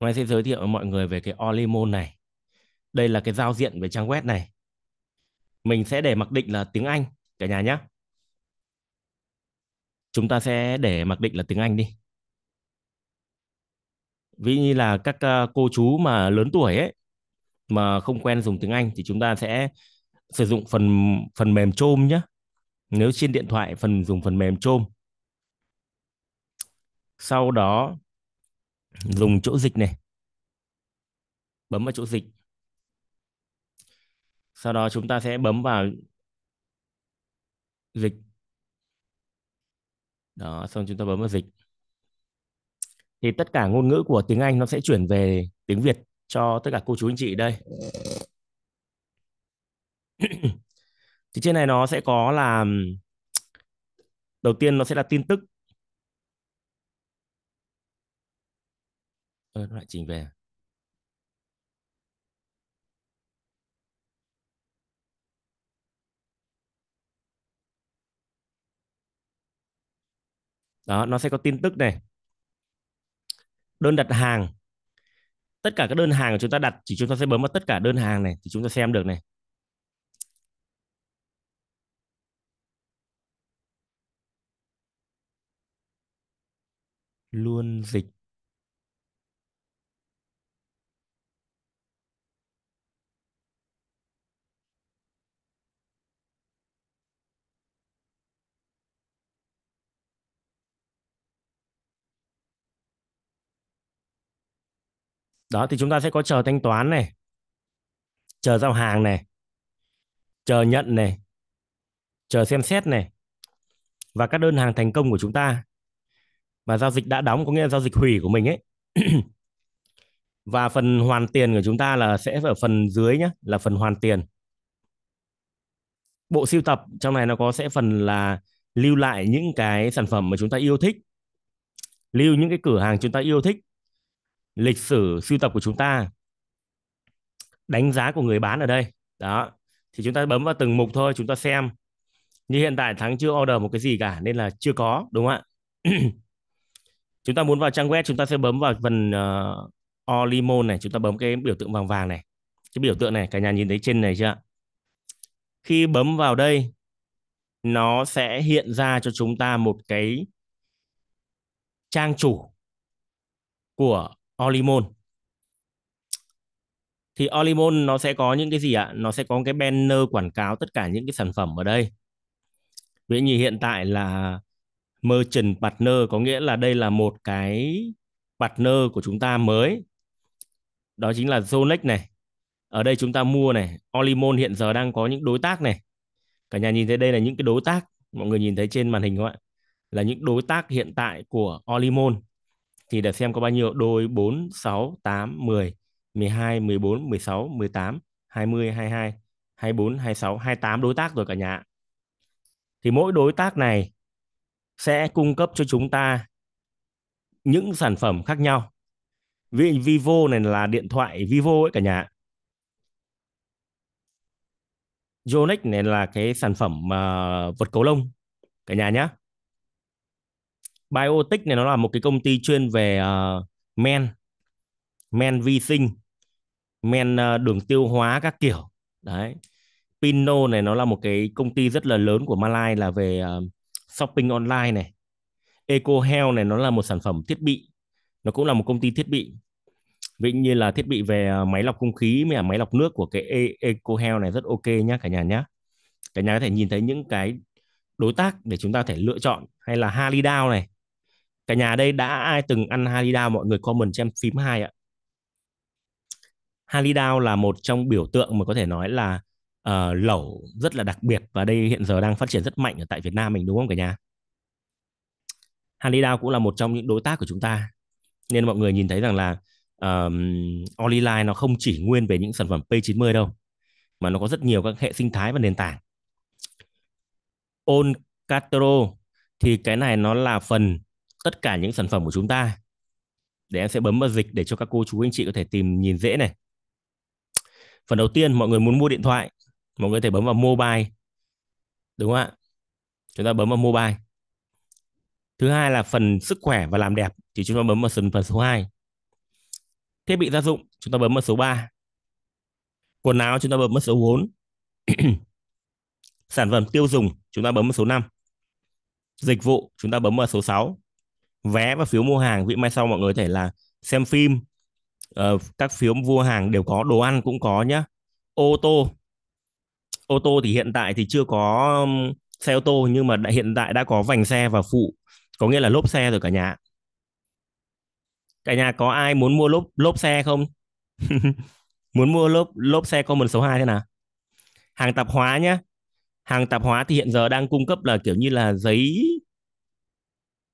ngoài sẽ giới thiệu với mọi người về cái Olimon này. Đây là cái giao diện về trang web này. Mình sẽ để mặc định là tiếng Anh cả nhà nhé. Chúng ta sẽ để mặc định là tiếng Anh đi. Ví như là các ờ, cô chú mà lớn tuổi ấy mà không quen dùng tiếng Anh thì chúng ta sẽ sử dụng phần phần mềm Chrome nhé. Nếu trên điện thoại phần dùng phần mềm Chrome. Sau đó dùng chỗ dịch này bấm vào chỗ dịch sau đó chúng ta sẽ bấm vào dịch đó xong chúng ta bấm vào dịch thì tất cả ngôn ngữ của tiếng Anh nó sẽ chuyển về tiếng Việt cho tất cả cô chú anh chị đây thì trên này nó sẽ có là đầu tiên nó sẽ là tin tức ờ, nó lại trình về à? đó nó sẽ có tin tức này đơn đặt hàng tất cả các đơn hàng của chúng ta đặt chỉ chúng ta sẽ bấm vào tất cả đơn hàng này thì chúng ta xem được này luôn dịch đó thì chúng ta sẽ có chờ thanh toán này chờ giao hàng này chờ nhận này chờ xem xét này và các đơn hàng thành công của chúng ta mà giao dịch đã đóng có nghĩa là giao dịch hủy của mình ấy và phần hoàn tiền của chúng ta là sẽ ở phần dưới nhé là phần hoàn tiền bộ siêu tập trong này nó có sẽ phần là lưu lại những cái sản phẩm mà chúng ta yêu thích lưu những cái cửa hàng chúng ta yêu thích lịch sử sưu tập của chúng ta đánh giá của người bán ở đây đó thì chúng ta bấm vào từng mục thôi chúng ta xem như hiện tại thắng chưa order một cái gì cả nên là chưa có đúng không ạ chúng ta muốn vào trang web chúng ta sẽ bấm vào phần uh, ờ, all limon này chúng ta bấm cái biểu tượng vàng vàng này cái biểu tượng này cả nhà nhìn thấy trên này chưa khi bấm vào đây nó sẽ hiện ra cho chúng ta một cái trang chủ của olimon thì olimon nó sẽ có những cái gì ạ nó sẽ có cái banner quảng cáo tất cả những cái sản phẩm ở đây ví như hiện tại là merchant partner có nghĩa là đây là một cái partner của chúng ta mới đó chính là Zonex này ở đây chúng ta mua này Olimon hiện giờ đang có những đối tác này cả nhà nhìn thấy đây là những cái đối tác mọi người nhìn thấy trên màn hình không ạ là những đối tác hiện tại của Olimon thì để xem có bao nhiêu đôi 4, 6, 8, 10, 12, 14, 16, 18, 20, 22, 24, 26, 28 đối tác rồi cả nhà. Thì mỗi đối tác này sẽ cung cấp cho chúng ta những sản phẩm khác nhau. ví Vivo này là điện thoại Vivo ấy cả nhà. Yonex này là cái sản phẩm uh, vật cấu lông cả nhà nhé. Biotech này nó là một cái công ty chuyên về uh, men men vi sinh men uh, đường tiêu hóa các kiểu đấy Pino này nó là một cái công ty rất là lớn của Malaysia là về uh, shopping online này Eco Health này nó là một sản phẩm thiết bị nó cũng là một công ty thiết bị vĩnh như là thiết bị về máy lọc không khí với máy lọc nước của cái e, Eco Health này rất ok nhá cả nhà nhá cả nhà có thể nhìn thấy những cái đối tác để chúng ta có thể lựa chọn hay là Halidao này cả nhà đây đã ai từng ăn Halida mọi người comment cho phím hai ạ Halida là một trong biểu tượng mà có thể nói là uh, lẩu rất là đặc biệt và đây hiện giờ đang phát triển rất mạnh ở tại Việt Nam mình đúng không cả nhà Halida cũng là một trong những đối tác của chúng ta nên mọi người nhìn thấy rằng là um, Oliline nó không chỉ nguyên về những sản phẩm P90 đâu mà nó có rất nhiều các hệ sinh thái và nền tảng. Oncatro thì cái này nó là phần tất cả những sản phẩm của chúng ta để em sẽ bấm vào dịch để cho các cô chú anh chị có thể tìm nhìn dễ này phần đầu tiên mọi người muốn mua điện thoại mọi người có thể bấm vào mobile đúng không ạ chúng ta bấm vào mobile thứ hai là phần sức khỏe và làm đẹp thì chúng ta bấm vào phần số 2 thiết bị gia dụng chúng ta bấm vào số 3 quần áo chúng ta bấm vào số 4 sản phẩm tiêu dùng chúng ta bấm vào số 5 dịch vụ chúng ta bấm vào số 6 vé và phiếu mua hàng vị mai sau mọi người có thể là xem phim uh, các phiếu mua hàng đều có đồ ăn cũng có nhá ô tô ô tô thì hiện tại thì chưa có xe ô tô nhưng mà đã, hiện tại đã có vành xe và phụ có nghĩa là lốp xe rồi cả nhà cả nhà có ai muốn mua lốp lốp xe không muốn mua lốp lốp xe comment số 2 thế nào hàng tạp hóa nhá hàng tạp hóa thì hiện giờ đang cung cấp là kiểu như là giấy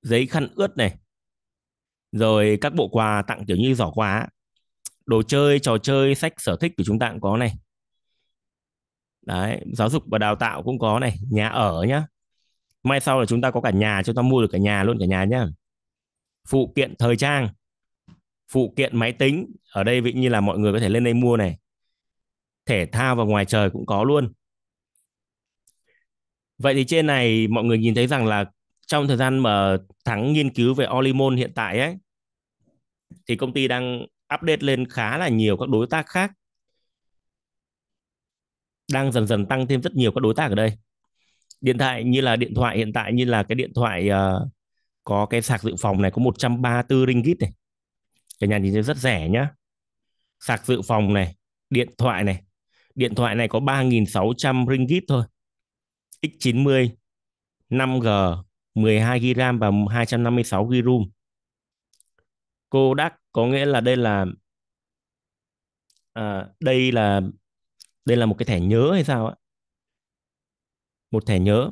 giấy khăn ướt này rồi các bộ quà tặng kiểu như giỏ quà đồ chơi trò chơi sách sở thích của chúng ta cũng có này đấy giáo dục và đào tạo cũng có này nhà ở nhá mai sau là chúng ta có cả nhà chúng ta mua được cả nhà luôn cả nhà nhá phụ kiện thời trang phụ kiện máy tính ở đây vị như là mọi người có thể lên đây mua này thể thao và ngoài trời cũng có luôn vậy thì trên này mọi người nhìn thấy rằng là trong thời gian mà thắng nghiên cứu về Olimon hiện tại ấy thì công ty đang update lên khá là nhiều các đối tác khác đang dần dần tăng thêm rất nhiều các đối tác ở đây điện thoại như là điện thoại hiện tại như là cái điện thoại uh, có cái sạc dự phòng này có 134 ringgit này cả nhà nhìn thấy rất rẻ nhá sạc dự phòng này điện thoại này điện thoại này có 3.600 ringgit thôi X90 5G 12 gram và 256 gram cô đắc có nghĩa là đây là à, đây là đây là một cái thẻ nhớ hay sao ạ? Một thẻ nhớ.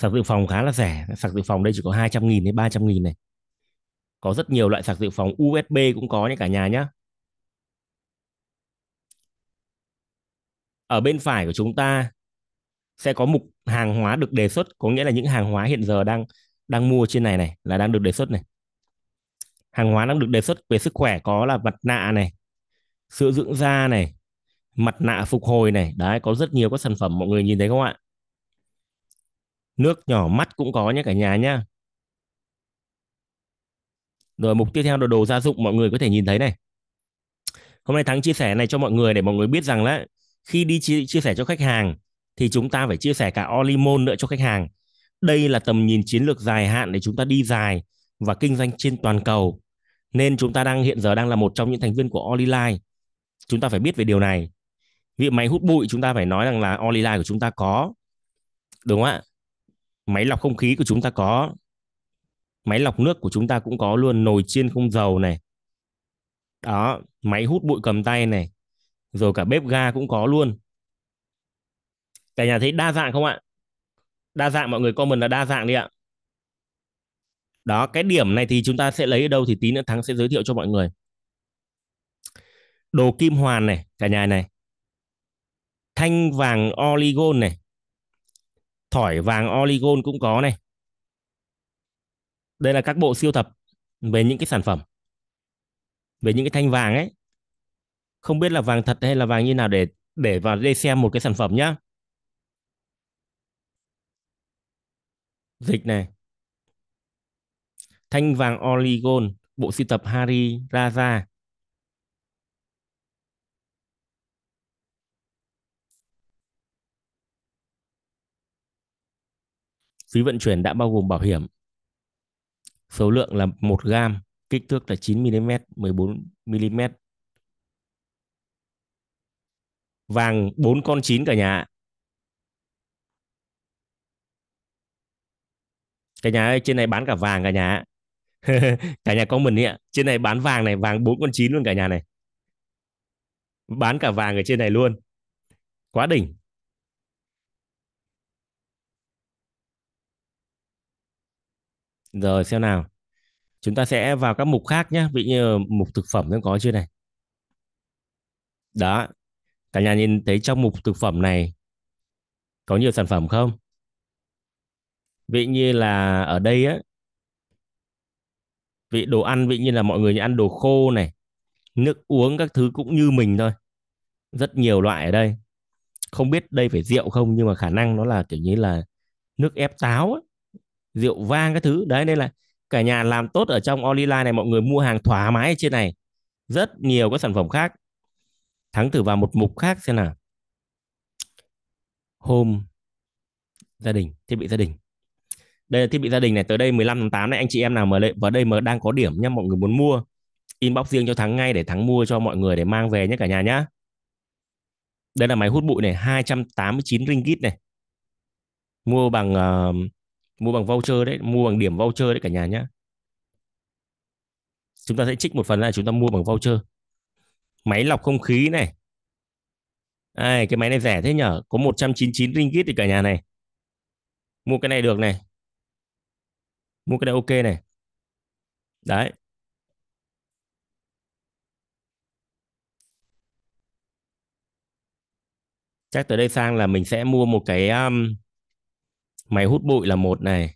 Sạc dự phòng khá là rẻ, sạc dự phòng đây chỉ có 200 000 đến 300 000 này. Có rất nhiều loại sạc dự phòng USB cũng có nhé cả nhà nhé. Ở bên phải của chúng ta sẽ có mục hàng hóa được đề xuất có nghĩa là những hàng hóa hiện giờ đang đang mua trên này này là đang được đề xuất này hàng hóa đang được đề xuất về sức khỏe có là mặt nạ này sữa dưỡng da này mặt nạ phục hồi này đấy có rất nhiều các sản phẩm mọi người nhìn thấy không ạ nước nhỏ mắt cũng có nhé cả nhà nhá rồi mục tiếp theo là đồ gia dụng mọi người có thể nhìn thấy này hôm nay thắng chia sẻ này cho mọi người để mọi người biết rằng là khi đi chia, chia sẻ cho khách hàng thì chúng ta phải chia sẻ cả olimon nữa cho khách hàng đây là tầm nhìn chiến lược dài hạn để chúng ta đi dài và kinh doanh trên toàn cầu nên chúng ta đang hiện giờ đang là một trong những thành viên của Oliline chúng ta phải biết về điều này vì máy hút bụi chúng ta phải nói rằng là Oliline của chúng ta có đúng không ạ máy lọc không khí của chúng ta có máy lọc nước của chúng ta cũng có luôn nồi chiên không dầu này đó máy hút bụi cầm tay này rồi cả bếp ga cũng có luôn cả nhà thấy đa dạng không ạ đa dạng mọi người comment là đa dạng đi ạ đó cái điểm này thì chúng ta sẽ lấy ở đâu thì tí nữa thắng sẽ giới thiệu cho mọi người đồ kim hoàn này cả nhà này thanh vàng oligon này thỏi vàng oligon cũng có này đây là các bộ siêu tập về những cái sản phẩm về những cái thanh vàng ấy không biết là vàng thật hay là vàng như nào để để vào đây xem một cái sản phẩm nhá dịch này thanh vàng oligon bộ sưu tập Hari Raja phí vận chuyển đã bao gồm bảo hiểm số lượng là 1 gram kích thước là 9 mm 14 mm vàng 4 con 9 cả nhà ạ cả nhà ơi trên này bán cả vàng cả nhà cả nhà có mình ạ trên này bán vàng này vàng bốn con chín luôn cả nhà này bán cả vàng ở trên này luôn quá đỉnh rồi xem nào chúng ta sẽ vào các mục khác nhé ví như mục thực phẩm nó có chưa này đó cả nhà nhìn thấy trong mục thực phẩm này có nhiều sản phẩm không vị như là ở đây á vị đồ ăn vị như là mọi người ăn đồ khô này nước uống các thứ cũng như mình thôi rất nhiều loại ở đây không biết đây phải rượu không nhưng mà khả năng nó là kiểu như là nước ép táo ấy, rượu vang các thứ đấy nên là cả nhà làm tốt ở trong online này mọi người mua hàng thoải mái ở trên này rất nhiều các sản phẩm khác thắng thử vào một mục khác xem nào home gia đình thiết bị gia đình đây là thiết bị gia đình này tới đây 15 tháng 8 này anh chị em nào mà đây, vào đây mà đang có điểm nha mọi người muốn mua inbox riêng cho Thắng ngay để Thắng mua cho mọi người để mang về nhé cả nhà nhá đây là máy hút bụi này 289 ringgit này mua bằng uh, mua bằng voucher đấy mua bằng điểm voucher đấy cả nhà nhá chúng ta sẽ trích một phần là chúng ta mua bằng voucher máy lọc không khí này Ai, cái máy này rẻ thế nhở có 199 ringgit thì cả nhà này mua cái này được này mua cái này ok này đấy chắc tới đây sang là mình sẽ mua một cái um, máy hút bụi là một này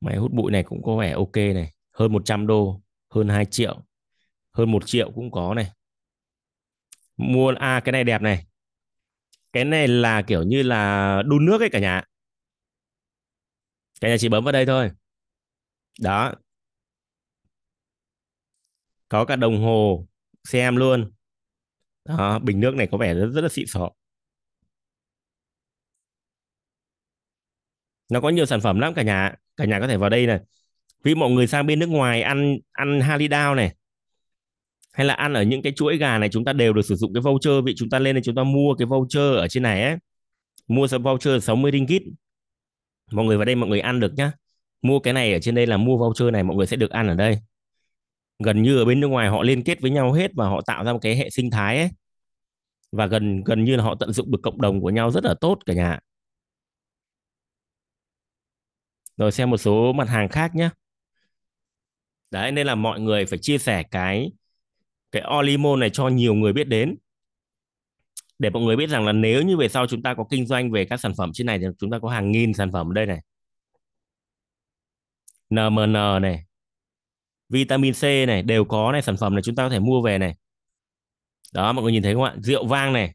máy hút bụi này cũng có vẻ ok này hơn 100 đô hơn 2 triệu hơn 1 triệu cũng có này mua a à, cái này đẹp này cái này là kiểu như là đun nước ấy cả nhà cả nhà chỉ bấm vào đây thôi đó có cả đồng hồ xem luôn đó bình nước này có vẻ rất, rất là xịn sò nó có nhiều sản phẩm lắm cả nhà cả nhà có thể vào đây này vì mọi người sang bên nước ngoài ăn ăn halidao này hay là ăn ở những cái chuỗi gà này chúng ta đều được sử dụng cái voucher vì chúng ta lên đây chúng ta mua cái voucher ở trên này ấy mua voucher 60 ringgit mọi người vào đây mọi người ăn được nhá mua cái này ở trên đây là mua voucher này mọi người sẽ được ăn ở đây gần như ở bên nước ngoài họ liên kết với nhau hết và họ tạo ra một cái hệ sinh thái ấy và gần gần như là họ tận dụng được cộng đồng của nhau rất là tốt cả nhà rồi xem một số mặt hàng khác nhé đấy nên là mọi người phải chia sẻ cái cái olimon này cho nhiều người biết đến để mọi người biết rằng là nếu như về sau chúng ta có kinh doanh về các sản phẩm trên này thì chúng ta có hàng nghìn sản phẩm ở đây này NMN này vitamin C này đều có này sản phẩm này chúng ta có thể mua về này đó mọi người nhìn thấy không ạ rượu vang này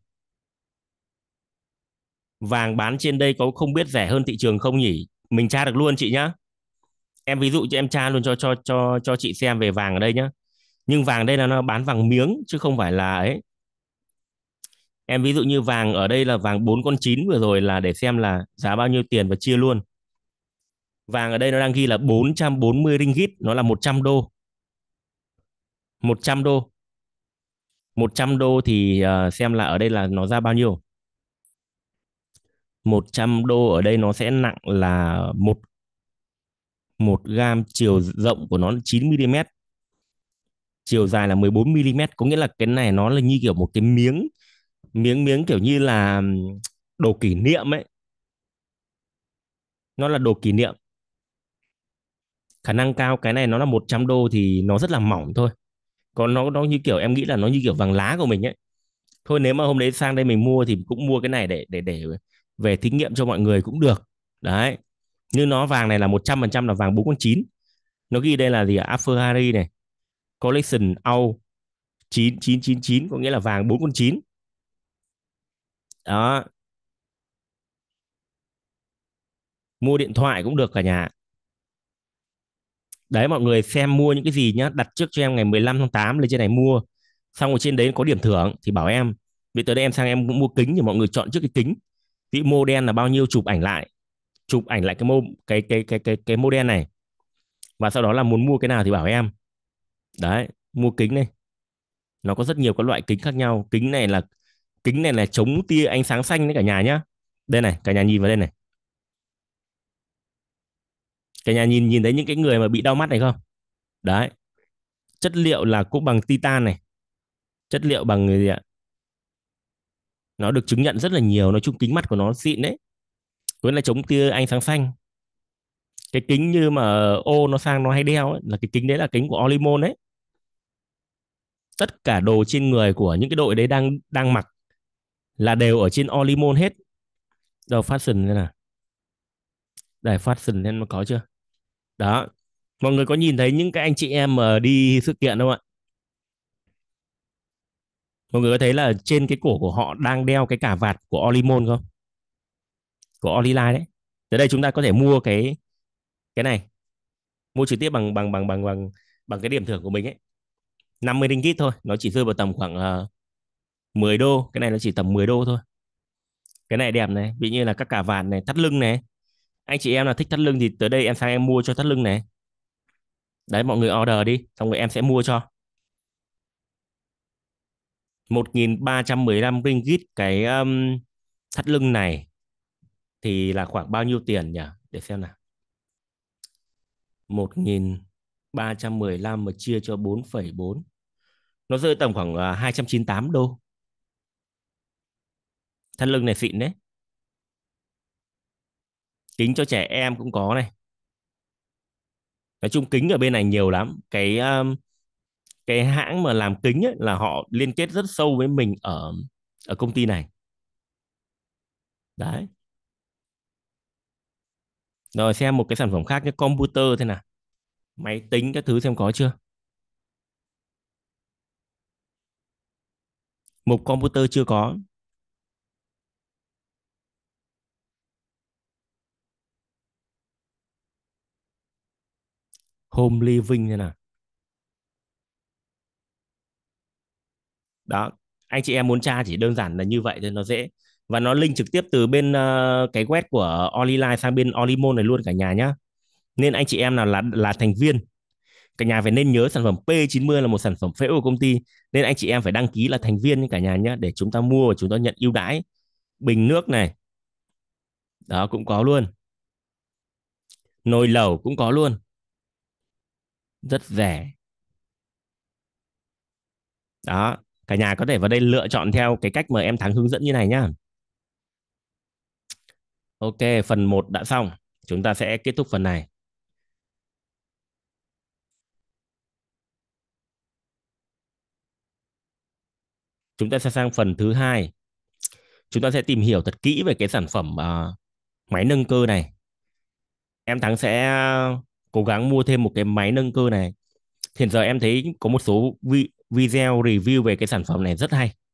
vàng bán trên đây có không biết rẻ hơn thị trường không nhỉ mình tra được luôn chị nhá em ví dụ cho em tra luôn cho cho cho cho chị xem về vàng ở đây nhá nhưng vàng đây là nó bán vàng miếng chứ không phải là ấy em ví dụ như vàng ở đây là vàng 4 con 9 vừa rồi là để xem là giá bao nhiêu tiền và chia luôn vàng ở đây nó đang ghi là 440 ringgit nó là 100 đô 100 đô 100 đô thì ờ, xem là ở đây là nó ra bao nhiêu 100 đô ở đây nó sẽ nặng là một một gam chiều rộng của nó là 9 mm chiều dài là 14 mm có nghĩa là cái này nó là như kiểu một cái miếng miếng miếng kiểu như là đồ kỷ niệm ấy nó là đồ kỷ niệm khả năng cao cái này nó là 100 đô thì nó rất là mỏng thôi còn nó nó như kiểu em nghĩ là nó như kiểu vàng lá của mình ấy thôi nếu mà hôm đấy sang đây mình mua thì cũng mua cái này để để để về thí nghiệm cho mọi người cũng được đấy như nó vàng này là 100% là vàng 4.9 nó ghi đây là gì ạ Ferrari này collection out 9999 có nghĩa là vàng 4.9 đó mua điện thoại cũng được cả nhà đấy mọi người xem mua những cái gì nhá đặt trước cho em ngày 15 tháng 8 lên trên này mua xong rồi trên đấy có điểm thưởng thì bảo em vì tới đây em sang em cũng mua kính thì mọi người chọn trước cái kính vĩ mô đen là bao nhiêu chụp ảnh lại chụp ảnh lại cái mô cái cái cái cái cái mô đen này và sau đó là muốn mua cái nào thì bảo em đấy mua kính này nó có rất nhiều các loại kính khác nhau kính này là kính này là chống tia ánh sáng xanh đấy cả nhà nhá đây này cả nhà nhìn vào đây này cả nhà nhìn nhìn thấy những cái người mà bị đau mắt này không đấy chất liệu là cũng bằng titan này chất liệu bằng người gì ạ nó được chứng nhận rất là nhiều nói chung kính mắt của nó xịn đấy với là chống tia ánh sáng xanh cái kính như mà ô nó sang nó hay đeo ấy, là cái kính đấy là kính của Olimon đấy tất cả đồ trên người của những cái đội đấy đang đang mặc là đều ở trên Olimon hết đâu phát sinh thế nào đây phát sinh lên có chưa đó mọi người có nhìn thấy những cái anh chị em mà đi sự kiện không ạ mọi người có thấy là trên cái cổ của họ đang đeo cái cả vạt của Olimon không của Oliline đấy tới đây chúng ta có thể mua cái cái này mua trực tiếp bằng bằng bằng bằng bằng bằng cái điểm thưởng của mình ấy 50 ringgit thôi nó chỉ rơi vào tầm khoảng uh, 10 đô cái này nó chỉ tầm 10 đô thôi cái này đẹp này ví như là các cả vạt này thắt lưng này anh chị em là thích thắt lưng thì tới đây em sang em mua cho thắt lưng này đấy mọi người order đi xong rồi em sẽ mua cho 1315 ringgit cái um, thắt lưng này thì là khoảng bao nhiêu tiền nhỉ? Để xem nào. 1315 mà chia cho 4,4 nó rơi tầm khoảng 298 à, đô thắt lưng này xịn đấy kính cho trẻ em cũng có này nói chung kính ở bên này nhiều lắm cái um, cái hãng mà làm kính ấy, là họ liên kết rất sâu với mình ở ở công ty này đấy rồi xem một cái sản phẩm khác cái computer thế nào máy tính các thứ xem có chưa một computer chưa có home living như nào đó anh chị em muốn tra chỉ đơn giản là như vậy thôi nó dễ và nó link trực tiếp từ bên uh, cái web của Oliline sang bên Olimon này luôn cả nhà nhá nên anh chị em nào là là thành viên cả nhà phải nên nhớ sản phẩm P90 là một sản phẩm phễu của công ty nên anh chị em phải đăng ký là thành viên cả nhà nhé để chúng ta mua và chúng ta nhận ưu đãi bình nước này đó cũng có luôn nồi lẩu cũng có luôn rất rẻ đó cả nhà có thể vào đây lựa chọn theo cái cách mà em thắng hướng dẫn như này nhá ok phần 1 đã xong chúng ta sẽ kết thúc phần này chúng ta sẽ sang phần thứ hai chúng ta sẽ tìm hiểu thật kỹ về cái sản phẩm uh, máy nâng cơ này em thắng sẽ cố gắng mua thêm một cái máy nâng cơ này hiện giờ em thấy có một số video review về cái sản phẩm này rất hay